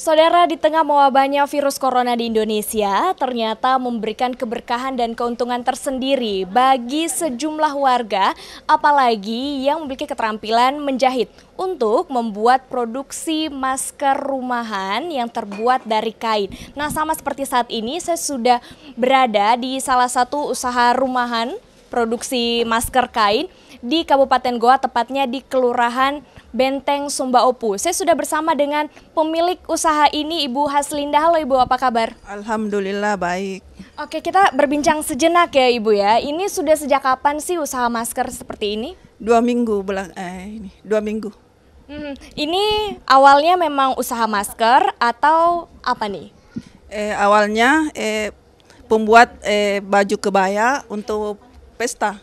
Saudara, di tengah mewabahnya virus corona di Indonesia, ternyata memberikan keberkahan dan keuntungan tersendiri bagi sejumlah warga, apalagi yang memiliki keterampilan menjahit untuk membuat produksi masker rumahan yang terbuat dari kain. Nah, sama seperti saat ini, saya sudah berada di salah satu usaha rumahan produksi masker kain di Kabupaten Goa, tepatnya di Kelurahan Benteng Sumba Opu. Saya sudah bersama dengan pemilik usaha ini, Ibu Haslinda. Halo Ibu, apa kabar? Alhamdulillah baik. Oke, kita berbincang sejenak ya Ibu ya. Ini sudah sejak kapan sih usaha masker seperti ini? Dua minggu belang, eh ini dua minggu. Hmm, ini awalnya memang usaha masker atau apa nih? Eh, awalnya eh, pembuat eh, baju kebaya untuk pesta.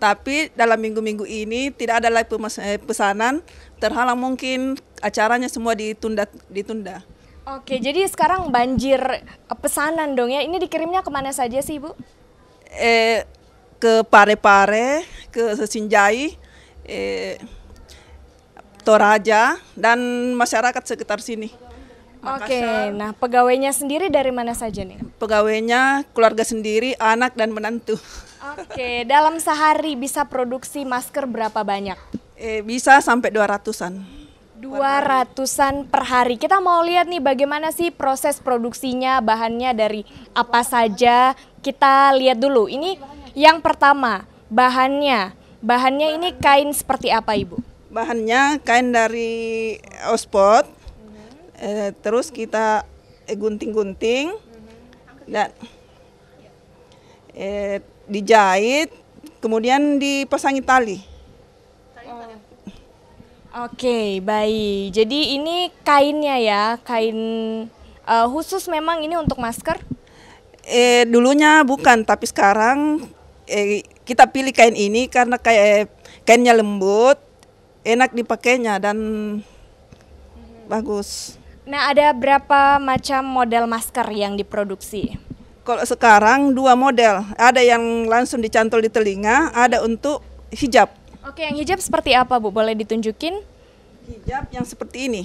Tapi dalam minggu-minggu ini tidak ada lagi eh, pesanan, terhalang mungkin acaranya semua ditunda ditunda. Oke, jadi sekarang banjir eh, pesanan dong ya. Ini dikirimnya kemana saja sih, Bu? Eh, ke Pare-Pare, ke Sinjai, eh, Toraja, dan masyarakat sekitar sini. Makassar. Oke, nah pegawainya sendiri dari mana saja nih? Pegawainya keluarga sendiri, anak dan menantu. Oke, dalam sehari bisa produksi masker berapa banyak? Eh, bisa sampai 200-an. 200-an per hari. Kita mau lihat nih bagaimana sih proses produksinya, bahannya dari apa saja. Kita lihat dulu. Ini yang pertama, bahannya. Bahannya ini kain seperti apa, Ibu? Bahannya kain dari ospot, eh, terus kita eh, gunting-gunting dan eh, dijahit kemudian dipasangi tali. Oke, baik. Jadi ini kainnya ya, kain uh, khusus memang ini untuk masker? Eh dulunya bukan, tapi sekarang eh, kita pilih kain ini karena kayak eh, kainnya lembut, enak dipakainya dan bagus. Nah, ada berapa macam model masker yang diproduksi? Kalau sekarang dua model, ada yang langsung dicantol di telinga, ada untuk hijab. Oke, yang hijab seperti apa, Bu? Boleh ditunjukin? Hijab yang seperti ini.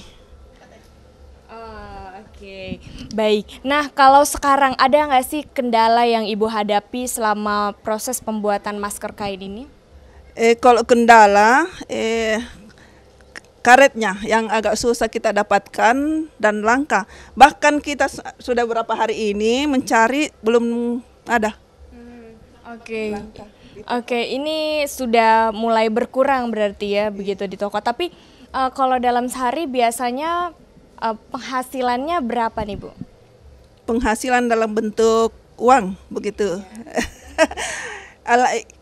Oh, Oke, okay. baik. Nah, kalau sekarang ada nggak sih kendala yang Ibu hadapi selama proses pembuatan masker kain ini? Eh, kalau kendala, eh, karetnya yang agak susah kita dapatkan dan langka. Bahkan kita sudah berapa hari ini mencari belum ada. Hmm, oke. Oke, ini sudah mulai berkurang berarti ya begitu di toko. Tapi uh, kalau dalam sehari biasanya uh, penghasilannya berapa nih, Bu? Penghasilan dalam bentuk uang begitu.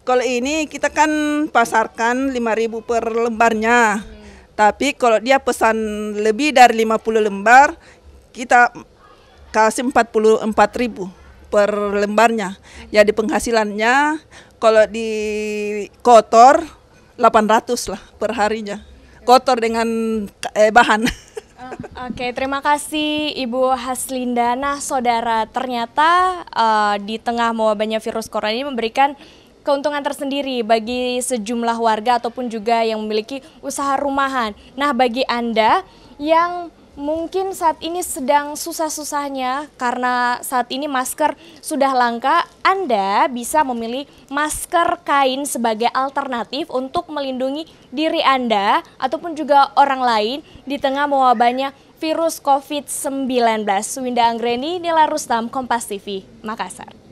kalau ini kita kan pasarkan 5.000 per lembarnya. Hmm. Tapi kalau dia pesan lebih dari 50 lembar, kita kasih 44 ribu per lembarnya. Ya di penghasilannya kalau di kotor 800 lah per harinya. Kotor dengan eh, bahan. Ah, oke, terima kasih Ibu Haslinda. Nah, saudara, ternyata uh, di tengah mewabahnya virus corona ini memberikan keuntungan tersendiri bagi sejumlah warga ataupun juga yang memiliki usaha rumahan. Nah, bagi Anda yang mungkin saat ini sedang susah-susahnya karena saat ini masker sudah langka, Anda bisa memilih masker kain sebagai alternatif untuk melindungi diri Anda ataupun juga orang lain di tengah mewabahnya virus COVID-19. Winda Anggreni, Nila Rustam, Kompas TV, Makassar.